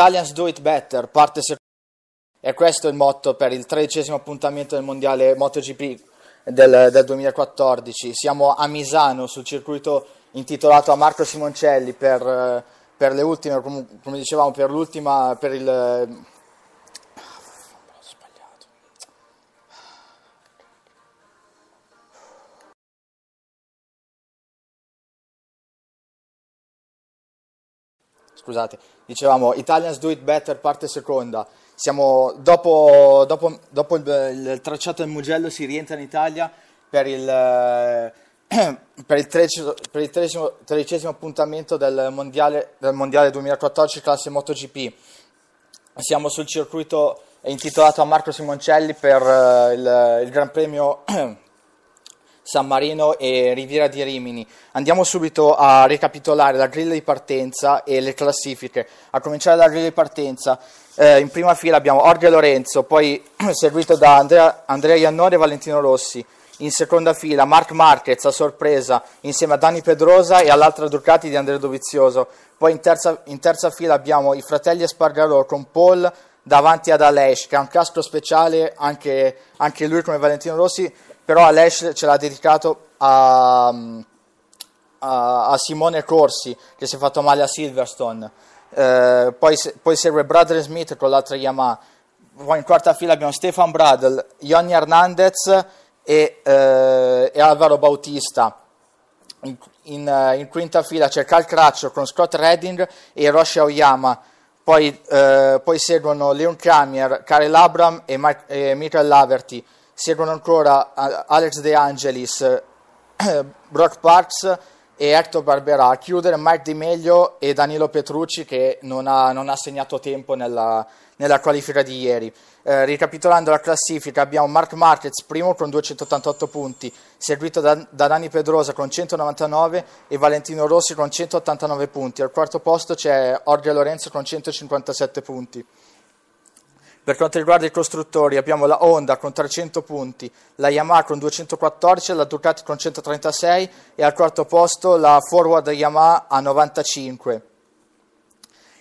Italians do it better, parte seconda. E questo è il motto per il tredicesimo appuntamento del mondiale MotoGP del, del 2014. Siamo a Misano sul circuito intitolato a Marco Simoncelli per, per, ultime, come dicevamo, per l'ultima, per il scusate, dicevamo Italians do it better, parte seconda. Siamo, dopo, dopo, dopo il, il, tracciato del Mugello si rientra in Italia per il, eh, per il, tredicesimo, per il tredicesimo, tredicesimo, appuntamento del mondiale, del mondiale 2014 classe MotoGP. Siamo sul circuito intitolato a Marco Simoncelli per eh, il, il Gran Premio San Marino e Riviera di Rimini. Andiamo subito a ricapitolare la griglia di partenza e le classifiche. A cominciare dalla griglia di partenza, eh, in prima fila abbiamo Orge Lorenzo, poi seguito da Andrea, Andrea Iannone e Valentino Rossi. In seconda fila Mark Marquez a sorpresa insieme a Dani Pedrosa e all'altra Ducati di Andrea Dovizioso. Poi in terza, in terza fila abbiamo i fratelli Espargarò con Paul davanti ad Alesh che ha un casco speciale anche, anche lui come Valentino Rossi però a ce l'ha dedicato a, a, a Simone Corsi che si è fatto male a Silverstone, eh, poi, poi, serve Bradley Smith con l'altra Yamaha, poi in quarta fila abbiamo Stefan Bradl, Johnny Hernandez e, eh, e Alvaro Bautista. In, in, eh, in, quinta fila c'è Cal Craccio con Scott Redding e Roshi Aoyama. Poi, eh, poi seguono Leon Kramer, Karel Abram e, Ma- e Michael Laverty seguono ancora eh, Alex De Angelis, eh, Brock Parks e Hector Barbera. A chiudere Mike Di Meglio e Danilo Petrucci che non ha, non ha segnato tempo nella, nella, qualifica di ieri. Eh, ricapitolando la classifica abbiamo Mark Marquez primo con 288 punti, seguito da, da Dani Pedrosa con 199 e Valentino Rossi con 189 punti. Al quarto posto c'è Orge Lorenzo con 157 punti. Per quanto riguarda i costruttori abbiamo la Honda con 300 punti, la Yamaha con 214, la Ducati con 136 e al quarto posto la Forward Yamaha a 95.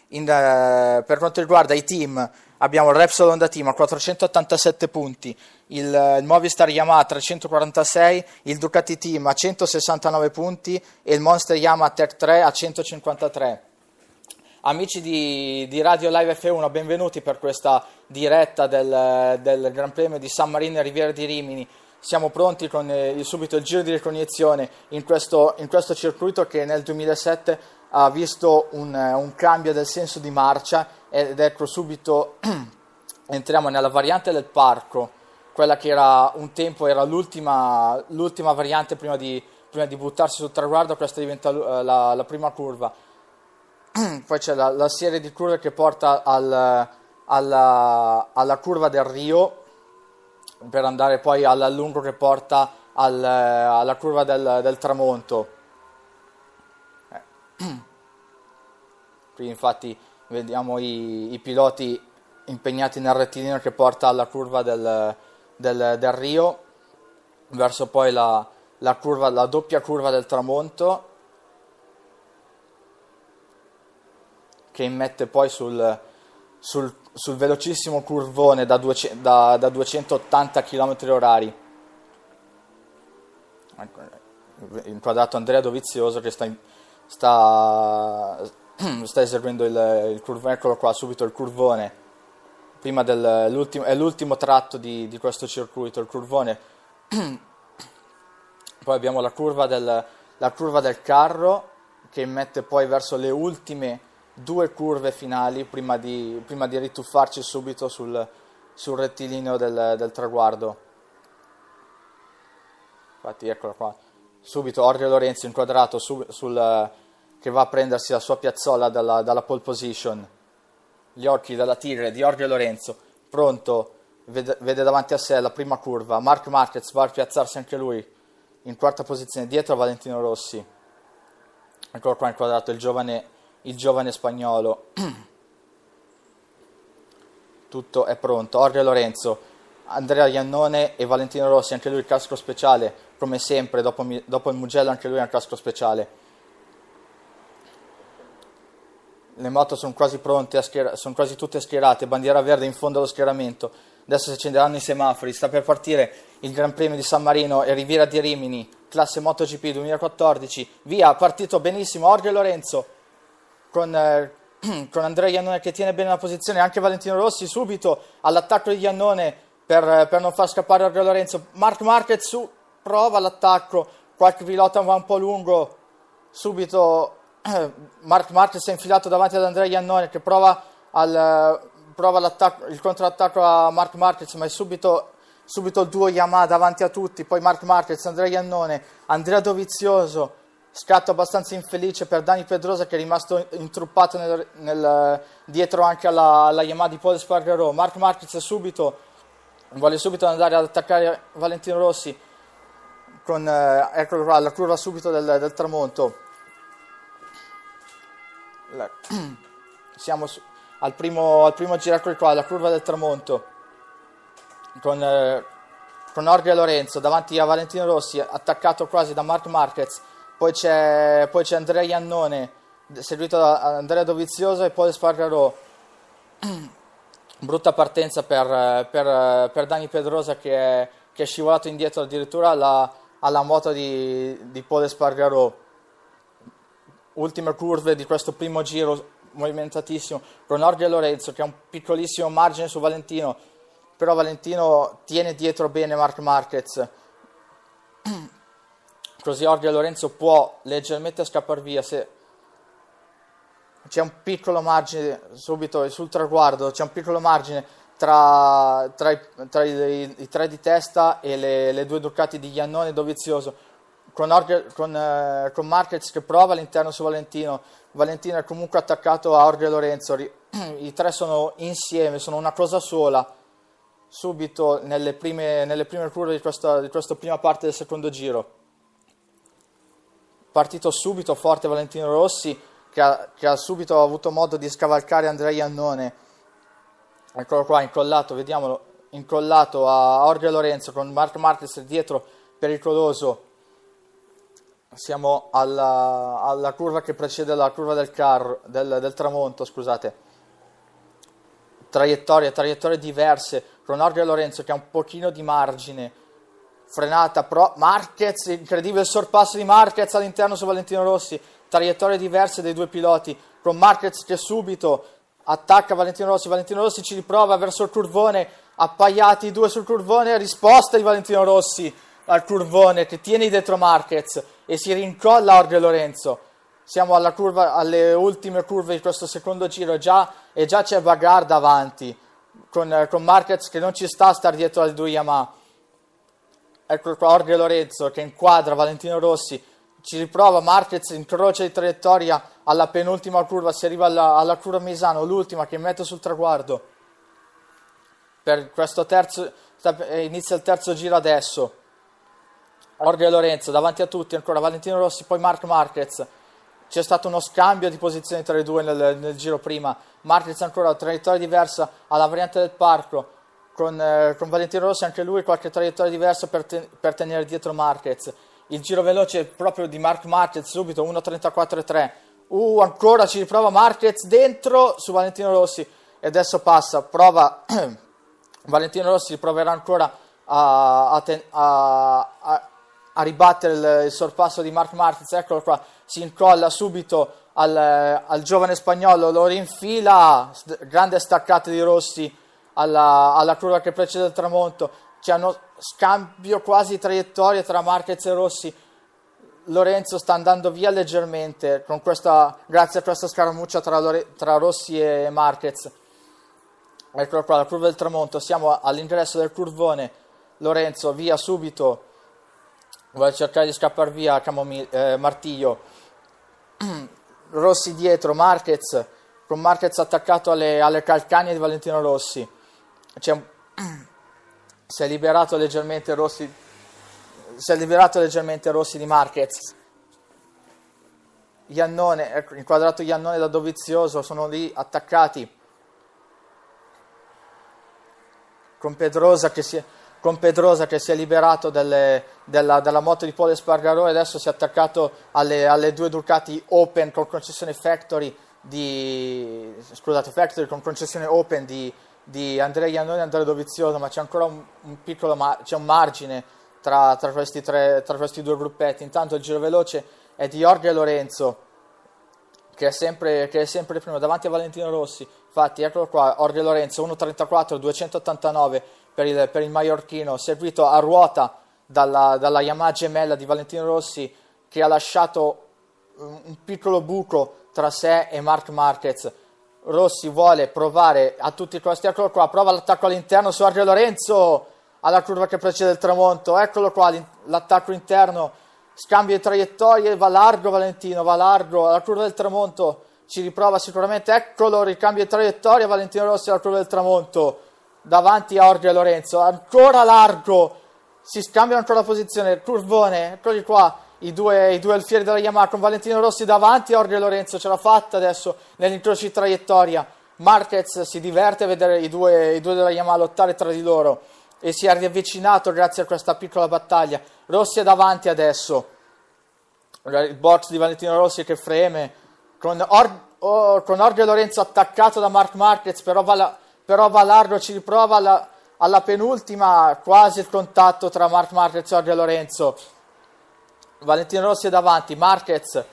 In, eh, per quanto riguarda i team abbiamo il Repsol Honda Team a 487 punti, il, il Movistar Yamaha a 346, il Ducati Team a 169 punti e il Monster Yamaha Tech 3 a 153. Amici di, di, Radio Live F1, benvenuti per questa diretta del, del, Gran Premio di San Marino e Riviera di Rimini. Siamo pronti con eh, il, subito il giro di ricognizione in questo, in questo circuito che nel 2007 ha visto un, eh, un cambio del senso di marcia ed ecco subito entriamo nella variante del parco, quella che era un tempo era l'ultima, l'ultima variante prima di, prima di buttarsi sul traguardo, questa diventa eh, la, la prima curva poi c'è la, la, serie di curve che porta al, alla, alla, curva del Rio per andare poi all'allungo che porta al, alla curva del, del tramonto. Qui infatti vediamo i, i, piloti impegnati nel rettilineo che porta alla curva del, del, del Rio verso poi la, la, curva, la doppia curva del tramonto che immette poi sul, sul, sul velocissimo curvone da, 200, da, da 280 km/h. orari. Ecco, inquadrato Andrea Dovizioso che sta, in, sta, sta eseguendo il, il curvone, eccolo qua, subito il curvone. Prima del, è l'ultimo tratto di, di questo circuito, il curvone. Poi abbiamo la curva del, la curva del carro che immette poi verso le ultime due curve finali prima di, prima di rituffarci subito sul, sul rettilineo del, del, traguardo. Infatti, eccolo qua. Subito Orrio Lorenzo inquadrato su, sul, che va a prendersi la sua piazzola dalla, dalla pole position. Gli occhi dalla tigre di Orrio Lorenzo, pronto, vede, vede davanti a sé la prima curva. Mark Marquez va a piazzarsi anche lui in quarta posizione dietro a Valentino Rossi. Eccolo qua inquadrato il giovane il giovane spagnolo. Tutto è pronto. Orrio Lorenzo, Andrea Iannone e Valentino Rossi, anche lui il casco speciale, come sempre, dopo, dopo il Mugello anche lui ha un casco speciale. Le moto sono quasi pronte, schier- sono quasi tutte schierate, bandiera verde in fondo allo schieramento. Adesso si accenderanno i semafori, sta per partire il Gran Premio di San Marino e Riviera di Rimini, classe MotoGP 2014. Via, partito benissimo, Orgio Lorenzo con, eh, con Andrea Iannone che tiene bene la posizione, anche Valentino Rossi subito all'attacco di Iannone per, per non far scappare Argo Lorenzo. Mark Marquez su, prova l'attacco, qualche pilota va un po' lungo, subito Mark Marquez è infilato davanti ad Andrea Iannone che prova, al, prova il contrattacco a Mark Marquez ma è subito, subito il duo Yamaha davanti a tutti, poi Mark Marquez, Andrea Iannone, Andrea Dovizioso Scatto abbastanza infelice per Dani Pedrosa che è rimasto intruppato nel, nel, dietro anche alla, alla Yamaha di Paul Spargarò. Mark Marquez subito, vuole subito andare ad attaccare Valentino Rossi con eh, ecco qua, la curva subito del, del tramonto. La, siamo su, al, primo, al primo giro, ecco qua, la curva del tramonto con... Eh, con Orge Lorenzo davanti a Valentino Rossi, attaccato quasi da Mark Marquez, poi c'è, poi c'è Andrea Iannone, seguito da Andrea Dovizioso e poi Spargarò. Brutta partenza per, per, per, Dani Pedrosa che è, che è scivolato indietro addirittura alla, alla moto di, di Paul Espargarò. Ultime curve di questo primo giro movimentatissimo. Ronordi e Lorenzo che ha un piccolissimo margine su Valentino, però Valentino tiene dietro bene Mark Marquez. Così Jorge Lorenzo può leggermente scappare via se c'è un piccolo margine subito sul traguardo, c'è un piccolo margine tra, tra, i, tra i, i, tre di testa e le, le due Ducati di Iannone e Dovizioso. Con, Orge, con, eh, con, Marquez che prova all'interno su Valentino, Valentino è comunque attaccato a Orge Lorenzo, i tre sono insieme, sono una cosa sola, subito nelle prime, nelle prime curve di, questa, di questa prima parte del secondo giro partito subito forte Valentino Rossi che ha, che ha subito avuto modo di scavalcare Andrea Iannone eccolo qua incollato vediamolo incollato a Orge Lorenzo con Mark Marquez dietro pericoloso siamo alla, alla, curva che precede la curva del carro del, del tramonto scusate traiettorie traiettorie diverse con Orge Lorenzo che ha un pochino di margine frenata pro Marquez, incredibile sorpasso di Marquez all'interno su Valentino Rossi, traiettorie diverse dei due piloti, con Marquez che subito attacca Valentino Rossi, Valentino Rossi ci riprova verso il curvone, appaiati i due sul curvone, risposta di Valentino Rossi al curvone che tiene dietro Marquez e si rincolla Orge Lorenzo. Siamo curva, alle ultime curve di questo secondo giro già, e già c'è Bagar davanti con, con Marquez che non ci sta a star dietro al due Yamaha ecco qua Orge Lorenzo che inquadra Valentino Rossi ci riprova Marquez in croce di traiettoria alla penultima curva si arriva alla, alla curva Misano l'ultima che mette sul traguardo per questo terzo eh, inizia il terzo giro adesso Orge Lorenzo davanti a tutti ancora Valentino Rossi poi Mark Marquez c'è stato uno scambio di posizioni tra i due nel, nel giro prima Marquez ancora traiettoria diversa alla variante del parco con, eh, con, Valentino Rossi anche lui qualche traiettoria diversa per, te, per, tenere dietro Marquez. Il giro veloce proprio di Mark Marquez subito 1.34.3. Uh, ancora ci riprova Marquez dentro su Valentino Rossi e adesso passa, prova Valentino Rossi proverà ancora a, a, ten, a, a ribattere il, il, sorpasso di Mark Marquez, eccolo qua, si incolla subito al, al giovane spagnolo, lo rinfila, grande staccata di Rossi alla, alla curva che precede il tramonto, c'è uno scambio quasi traiettoria tra Marquez e Rossi. Lorenzo sta andando via leggermente questa, grazie a questa scaramuccia tra, Lore, tra Rossi e Marquez. Eccolo qua, la curva del tramonto, siamo all'ingresso del curvone. Lorenzo via subito, vuole cercare di scappare via Camomil, eh, Martiglio. Rossi dietro, Marquez, con Marquez attaccato alle, alle calcagne di Valentino Rossi un... si è liberato leggermente Rossi si è liberato leggermente Rossi di Marquez Iannone, ecco, inquadrato Iannone da Dovizioso, sono lì attaccati con Pedrosa che si è, che si è liberato delle, della, della, moto di Paul Espargaro e adesso si è attaccato alle, alle due Ducati Open con concessione Factory di, scusate, Factory con concessione Open di, di Andrea Iannone e Andrea Dovizioso, ma c'è ancora un, un piccolo mar- c'è un margine tra, tra, questi tre, tra, questi due gruppetti. Intanto il giro veloce è di Jorge Lorenzo, che è sempre, che è sempre primo, davanti a Valentino Rossi. Infatti, eccolo qua, Jorge Lorenzo 1.34, 289 per il, per il Maiorchino, servito a ruota dalla, dalla Yamaha gemella di Valentino Rossi, che ha lasciato un piccolo buco tra sé e Mark Marquez Rossi vuole provare a tutti i costi, eccolo qua, prova l'attacco all'interno su Arrio Lorenzo, alla curva che precede il tramonto, eccolo qua l'attacco interno, scambio di traiettorie, va largo Valentino, va largo, alla curva del tramonto ci riprova sicuramente, eccolo ricambio di traiettoria, Valentino Rossi alla curva del tramonto, davanti a Orgio Lorenzo, ancora largo, si scambia ancora la posizione, curvone, eccoli qua, i due, i due, alfieri della Yamaha con Valentino Rossi davanti, Orge Lorenzo ce l'ha fatta adesso nell'incrocio di traiettoria. Marquez si diverte a vedere i due, i due della Yamaha lottare tra di loro e si è riavvicinato grazie a questa piccola battaglia. Rossi è davanti adesso, il box di Valentino Rossi che freme, con, Or- oh, con Orge Lorenzo attaccato da Mark Marquez, però va, la- però va largo, ci riprova la- alla penultima, quasi il contatto tra Mark Marquez e Orge Lorenzo Valentino Rossi è davanti, Marquez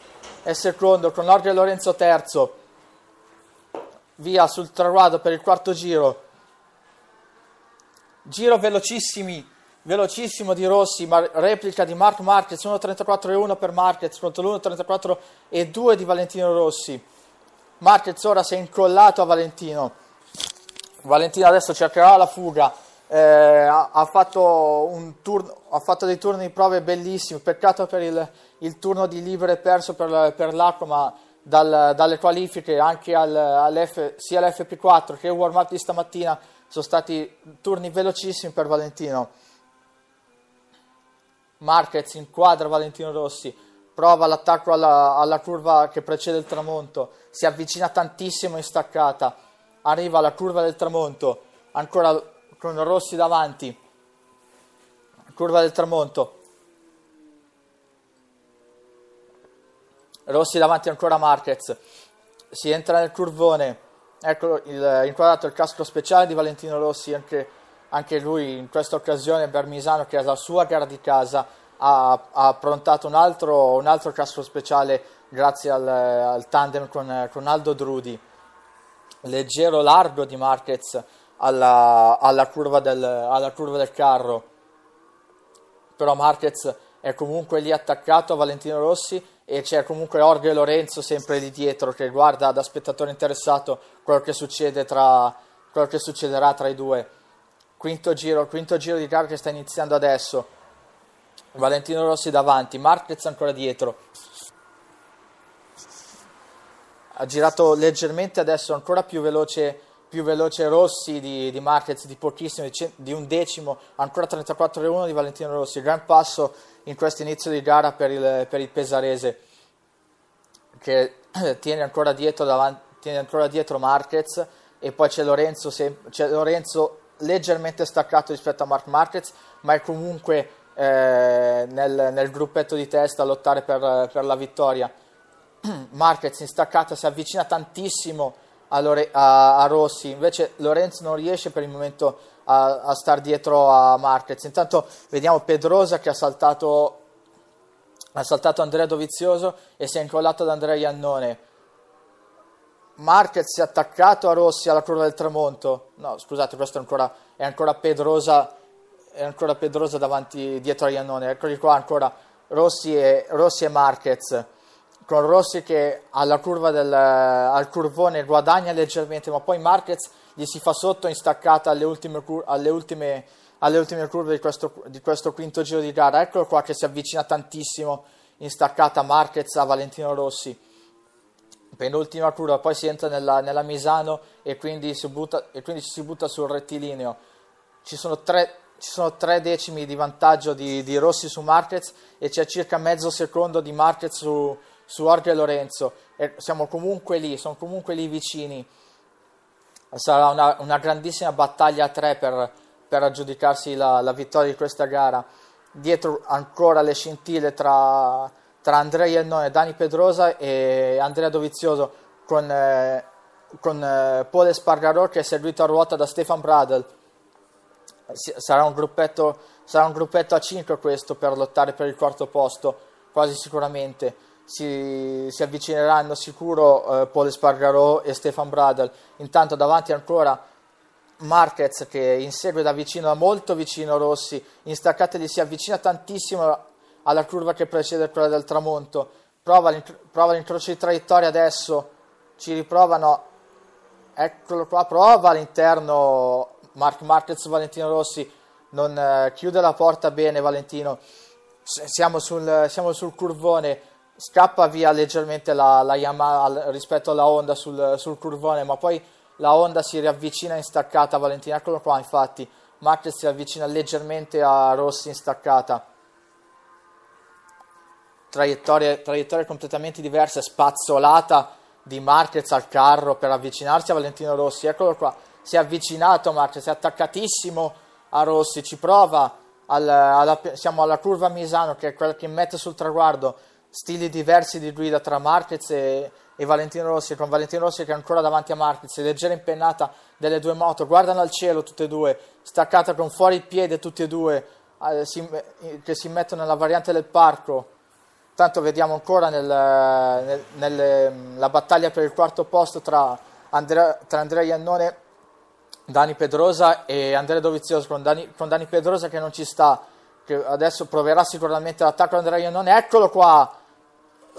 è secondo, con Nordia Lorenzo terzo, via sul traguardo per il quarto giro, giro velocissimi, velocissimo di Rossi, ma replica di Mark Marquez, 1.34 e 1 per Marquez contro l'1.34 e 2 di Valentino Rossi, Marquez ora si è incollato a Valentino, Valentino adesso cercherà la fuga, eh, ha, ha, fatto turno, ha, fatto dei turni di prove bellissimi, peccato per il, il turno di libere perso per, per l'Acro, ma dal, dalle qualifiche anche al, all'F, sia l'FP4 che il warm up di stamattina sono stati turni velocissimi per Valentino. Marquez inquadra Valentino Rossi, prova l'attacco alla, alla curva che precede il tramonto, si avvicina tantissimo in staccata, arriva alla curva del tramonto, ancora con Rossi davanti, curva del tramonto. Rossi davanti ancora Marquez, si entra nel curvone, ecco il, inquadrato il casco speciale di Valentino Rossi, anche, anche lui in questa occasione Bermisano che è la sua gara di casa ha, ha approntato un altro, un altro, casco speciale grazie al, al tandem con, con Aldo Drudi, leggero largo di Marquez alla, alla, curva, del, alla curva del carro. Però Marquez è comunque lì attaccato a Valentino Rossi e c'è comunque Orge Lorenzo sempre lì dietro che guarda da spettatore interessato quello che, tra, quello che succederà tra i due. Quinto giro, quinto giro di gara che sta iniziando adesso. Valentino Rossi davanti, Marquez ancora dietro. Ha girato leggermente adesso, ancora più veloce più veloce Rossi di, di Marquez di pochissimo, di un decimo, ancora 34-1 di Valentino Rossi, gran passo in questo inizio di gara per il, per il pesarese che tiene ancora dietro, davanti, tiene ancora dietro Marquez e poi c'è Lorenzo, c'è Lorenzo, leggermente staccato rispetto a Mark Marquez ma è comunque eh, nel, nel, gruppetto di testa a lottare per, per la vittoria Marquez in staccata si avvicina tantissimo a, Lore- a, a Rossi, invece Lorenz non riesce per il momento a, a star dietro a Marquez. Intanto vediamo Pedrosa che ha saltato, ha saltato Andrea Dovizioso e si è incollato ad Andrea Iannone. Marquez si è attaccato a Rossi alla curva del tramonto. No, scusate, questo è ancora, è ancora Pedrosa. È ancora Pedrosa davanti dietro a Iannone. Eccoli qua ancora Rossi e, Rossi e Marquez con Rossi che alla curva del, al curvone guadagna leggermente, ma poi Marquez gli si fa sotto in staccata alle ultime, alle ultime, alle ultime curve di questo, di questo, quinto giro di gara. Eccolo qua che si avvicina tantissimo in staccata Marquez a Valentino Rossi. Penultima curva, poi si entra nella, nella Misano e quindi, si butta, e quindi si butta sul rettilineo. Ci sono tre, ci sono tre decimi di vantaggio di, di Rossi su Marquez e c'è circa mezzo secondo di Marquez su, su Orge e Lorenzo, e siamo comunque lì, sono comunque lì vicini. Sarà una, una grandissima battaglia a tre per, per aggiudicarsi la, la, vittoria di questa gara. Dietro ancora le scintille tra, tra Andrei Iannone, Dani Pedrosa e Andrea Dovizioso con, eh, con eh, Paul Espargarò che è servito a ruota da Stefan Bradel. Sarà un, gruppetto, sarà un gruppetto a 5 questo per lottare per il quarto posto, quasi sicuramente si, si avvicineranno sicuro eh, Paul Spargarò e Stefan Bradl. Intanto davanti ancora Marquez che insegue da vicino, da molto vicino Rossi, in staccata gli si avvicina tantissimo alla curva che precede quella del tramonto, prova, l'incro- prova l'incrocio di traiettoria adesso, ci riprovano, eccolo qua, prova all'interno Mark Marquez, Valentino Rossi, non eh, chiude la porta bene Valentino, S- siamo, sul, siamo sul curvone, scappa via leggermente la, la Yamaha rispetto alla Honda sul, sul, curvone, ma poi la Honda si riavvicina in staccata. Valentina, eccolo qua, infatti, Marquez si avvicina leggermente a Rossi in staccata. Traiettorie, traiettorie completamente diversa, spazzolata di Marquez al carro per avvicinarsi a Valentino Rossi. Eccolo qua, si è avvicinato Marquez, è attaccatissimo a Rossi, ci prova. Al, alla, siamo alla curva Misano che è quella che mette sul traguardo stili diversi di guida tra Marquez e, e Valentino Rossi, con Valentino Rossi che è ancora davanti a Marquez, leggera impennata delle due moto, guardano al cielo tutte e due, staccata con fuori il piede tutte e due, eh, si, che si mettono nella variante del parco. Tanto vediamo ancora nella nel, nel, ehm, battaglia per il quarto posto tra Andrea, tra Iannone, Dani Pedrosa e Andrea Dovizioso, con Dani, con Dani Pedrosa che non ci sta che adesso proverà sicuramente l'attacco Andrea Iannone, eccolo qua,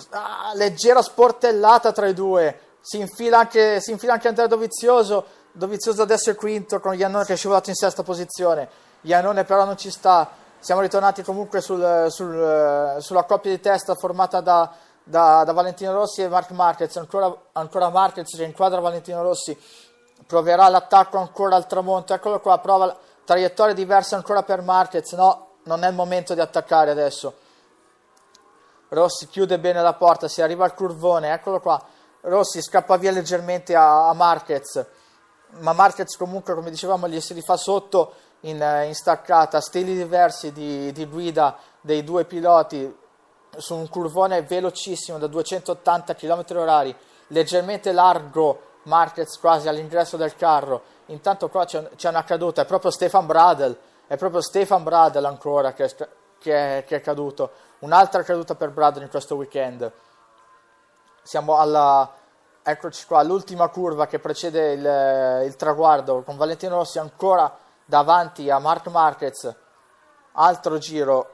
ah, leggera sportellata tra i due, si infila anche, si infila anche Andrea Dovizioso, Dovizioso adesso è quinto con Iannone che è scivolato in sesta posizione, Iannone però non ci sta, siamo ritornati comunque sul, sul, sulla coppia di testa formata da, da, da, Valentino Rossi e Mark Marquez, ancora, ancora Marquez che inquadra Valentino Rossi, proverà l'attacco ancora al tramonto, eccolo qua, prova traiettoria diversa ancora per Marquez, no, non è il momento di attaccare adesso. Rossi chiude bene la porta, si arriva al curvone, eccolo qua. Rossi scappa via leggermente a, a Marquez, ma Marquez comunque, come dicevamo, gli si rifà sotto in, eh, in staccata. Stili diversi di, di guida dei due piloti su un curvone velocissimo da 280 km/h, leggermente largo Marquez quasi all'ingresso del carro. Intanto qua c'è, c'è una caduta, è proprio Stefan Bradel è proprio Stefan Bradl ancora che, che, che è caduto. Un'altra caduta per Bradl in questo weekend. Siamo alla, eccoci qua, l'ultima curva che precede il, il, traguardo con Valentino Rossi ancora davanti a Mark Marquez altro giro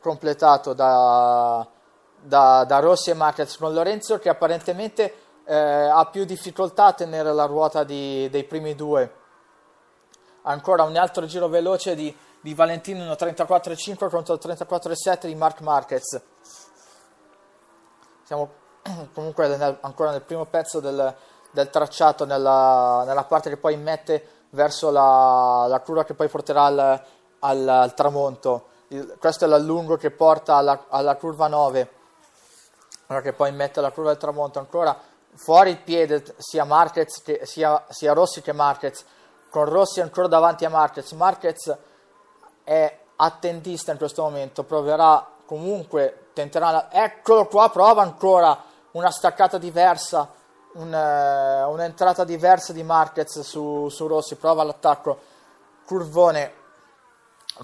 completato da, da, da Rossi e Marquez con Lorenzo che apparentemente eh, ha più difficoltà a tenere la ruota di, dei primi due ancora un altro giro veloce di, di Valentino 34.5 contro il 34.7 di Mark Marquez siamo comunque nel, ancora nel primo pezzo del, del tracciato nella, nella, parte che poi mette verso la, la curva che poi porterà al, al, al tramonto il, questo è l'allungo che porta alla, alla curva 9 che poi mette la curva del tramonto ancora fuori il piede sia, Marquez che, sia, sia Rossi che Marquez con Rossi ancora davanti a Marquez. Marquez è attentista in questo momento, proverà comunque, tenterà, la... eccolo qua, prova ancora una staccata diversa, un, uh, un'entrata diversa di Marquez su, su Rossi, prova l'attacco curvone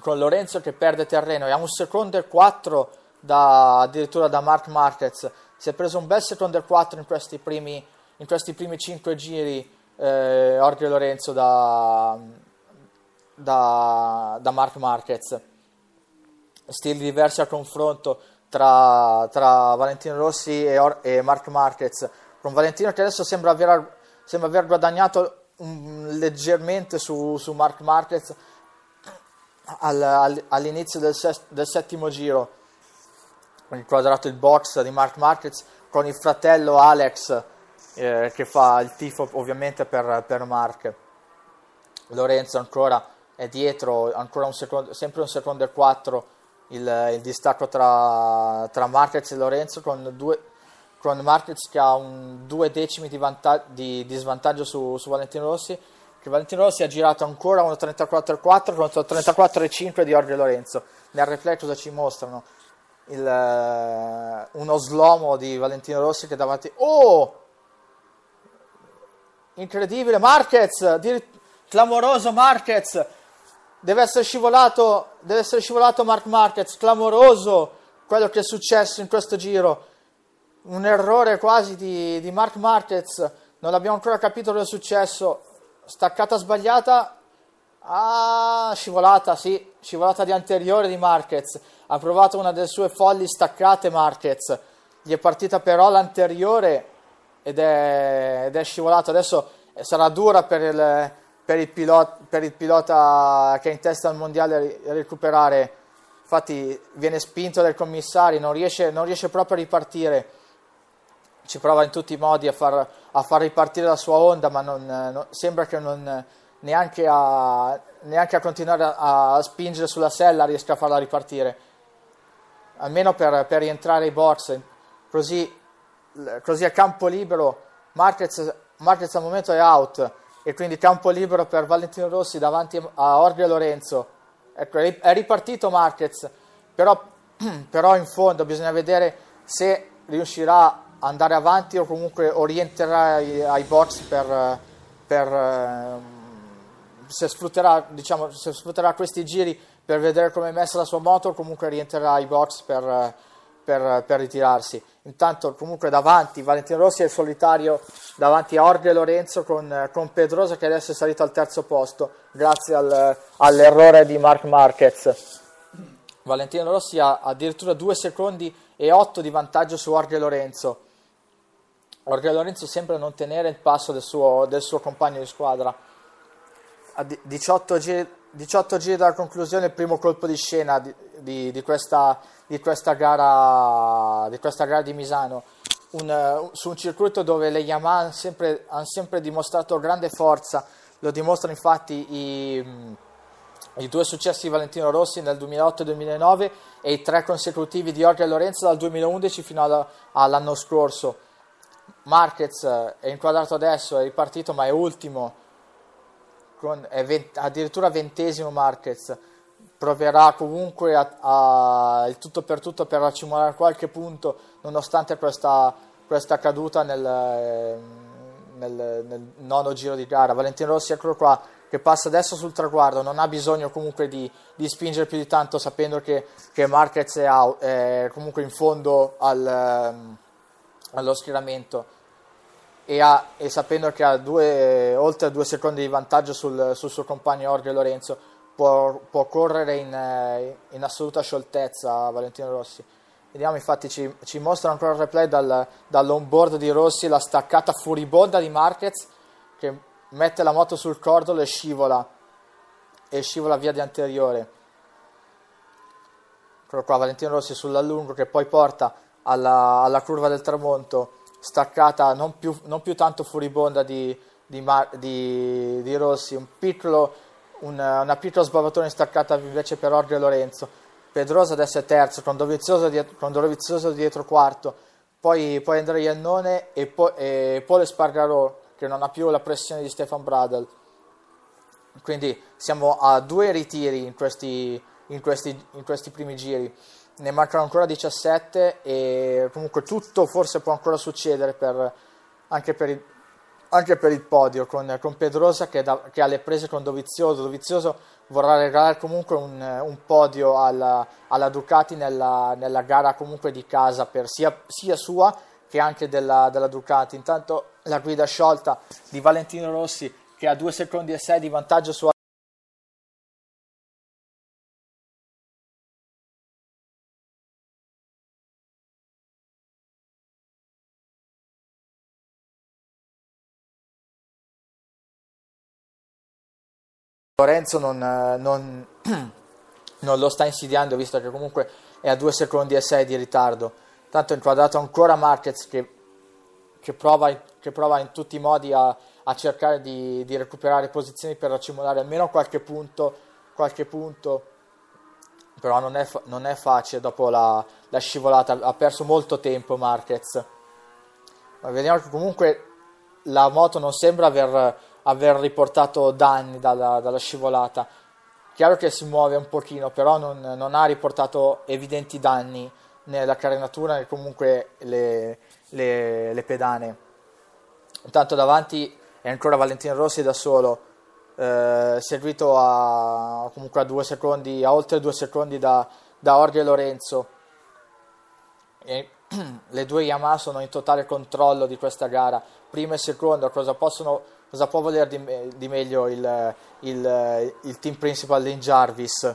con Lorenzo che perde terreno, è a un secondo e quattro da, addirittura da Mark Marquez, si è preso un bel secondo e quattro in questi primi, in questi primi 5 giri eh, Jorge Lorenzo da, da, da Mark Marquez. Stili diversi a confronto tra, tra Valentino Rossi e, Or- e, Mark Marquez, con Valentino che adesso sembra aver, sembra aver guadagnato un, leggermente su, su, Mark Marquez al, al, all'inizio del, sest- del settimo giro inquadrato il box di Mark Marquez con il fratello Alex eh, che fa il tifo ovviamente per, per Mark. Lorenzo ancora è dietro, ancora un secondo, sempre un secondo e quattro il, il distacco tra, tra Marquez e Lorenzo con, due, con Marquez che ha un due decimi di, vanta- di, di svantaggio su, su, Valentino Rossi che Valentino Rossi ha girato ancora 1.34.4 contro 34.5 di Jorge Lorenzo nel replay cosa ci mostrano? Il, eh, uno slomo di Valentino Rossi che davanti oh incredibile, Marquez, clamoroso Marquez, deve essere scivolato, deve essere scivolato Mark Marquez, clamoroso quello che è successo in questo giro, un errore quasi di, di Mark Marquez, non abbiamo ancora capito cosa è successo, staccata sbagliata, ah, scivolata, sì, scivolata di anteriore di Marquez, ha provato una delle sue folli staccate Marquez, gli è partita però l'anteriore ed è, ed è scivolato. Adesso sarà dura per il, per, il pilota, per il, pilota che è in testa al mondiale a recuperare. Infatti viene spinto dal commissario, non riesce, non riesce proprio a ripartire. Ci prova in tutti i modi a far, a far ripartire la sua onda, ma non, non, sembra che non, neanche, a, neanche a continuare a, a, spingere sulla sella riesca a farla ripartire. Almeno per, per rientrare ai box. Così così a campo libero Marquez, Marquez al momento è out e quindi campo libero per Valentino Rossi davanti a Orge Lorenzo ecco, è ripartito Marquez però, però in fondo bisogna vedere se riuscirà a andare avanti o comunque orienterà ai, ai box per, per ehm, se sfrutterà, diciamo, se sfrutterà questi giri per vedere come è messa la sua moto, comunque rientrerà ai box per, per, per ritirarsi intanto comunque davanti Valentino Rossi è il solitario davanti a Orge Lorenzo con, con Pedrosa che adesso è salito al terzo posto grazie al, all'errore di Mark Marquez Valentino Rossi ha addirittura 2 secondi e 8 di vantaggio su Orge Lorenzo Orge Lorenzo sembra non tenere il passo del suo, del suo compagno di squadra a 18 giri, 18 giri dalla conclusione il primo colpo di scena di, di, di questa di questa gara di, questa gara di Misano. Un, eh, su un circuito dove le Yamaha hanno sempre, han sempre dimostrato grande forza, lo dimostrano infatti i, mm, i due successi di Valentino Rossi nel 2008-2009 e i tre consecutivi di Jorge Lorenzo dal 2011 fino all'anno scorso. Marquez eh, è inquadrato adesso, è ripartito ma è ultimo, è 20, addirittura ventesimo Marquez proverà comunque a, a, il tutto per tutto per accumulare qualche punto nonostante questa, questa caduta nel, eh, nel, nel, nono giro di gara. Valentino Rossi, eccolo qua, che passa adesso sul traguardo, non ha bisogno comunque di, di spingere più di tanto sapendo che, che Marquez è, out, è, comunque in fondo al, eh, allo schieramento. E, ha, e, sapendo che ha due, oltre due secondi di vantaggio sul, sul suo compagno Orge Lorenzo, può, può correre in, eh, in, assoluta scioltezza Valentino Rossi. Vediamo infatti ci, ci mostra ancora il replay dal, dall'onboard di Rossi, la staccata furibonda di Marquez che mette la moto sul cordolo e scivola, e scivola via di anteriore. Eccolo qua Valentino Rossi sull'allungo che poi porta alla, alla curva del tramonto staccata non più, non più tanto furibonda di, di, Mar- di, di, Rossi, un piccolo una, una piccola sbavatura in staccata invece per Orge Lorenzo. Pedrosa adesso è terzo, con Dovizioso dietro, con Dovizioso dietro quarto, poi, poi Andrea Iannone e, po, e Paul Espargarò che non ha più la pressione di Stefan Bradel. Quindi siamo a due ritiri in questi, in questi, in questi primi giri ne mancano ancora 17 e comunque tutto forse può ancora succedere per, anche per, anche per il podio con, con Pedrosa che, da, che, ha le prese con Dovizioso. Dovizioso vorrà regalare comunque un, un podio alla, alla Ducati nella, nella, gara comunque di casa per sia, sia sua che anche della, della, Ducati. Intanto la guida sciolta di Valentino Rossi che ha 2 secondi e 6 di vantaggio su Lorenzo non, eh, non, non, lo sta insidiando visto che comunque è a 2 secondi e 6 di ritardo. Tanto è inquadrato ancora Marquez che, che, prova, che prova, in tutti i modi a, a cercare di, di, recuperare posizioni per accumulare almeno qualche punto, qualche punto però non è, non è, facile dopo la, la, scivolata, ha perso molto tempo Marquez. Ma vediamo che comunque la moto non sembra aver aver riportato danni dalla, dalla scivolata. Chiaro che si muove un pochino, però non, non ha riportato evidenti danni nella carenatura né comunque le, le, le pedane. Intanto davanti è ancora Valentino Rossi da solo, eh, seguito a, comunque a, due secondi, a oltre due secondi da, da Orge Lorenzo. E le due Yamaha sono in totale controllo di questa gara, prima e seconda, cosa possono cosa può voler di, di meglio il, il, il, team principal di Jarvis?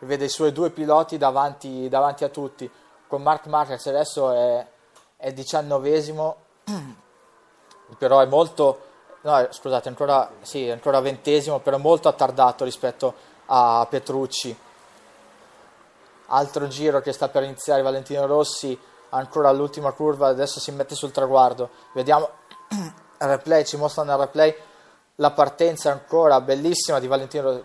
Vede i suoi due piloti davanti, davanti a tutti, con Mark Marquez adesso è, è diciannovesimo, però è molto, no, scusate, ancora, sì, ancora ventesimo, però molto attardato rispetto a Petrucci. Altro giro che sta per iniziare Valentino Rossi, ancora all'ultima curva, adesso si mette sul traguardo. Vediamo replay, ci mostrano nel replay la partenza ancora bellissima di Valentino, Rossi.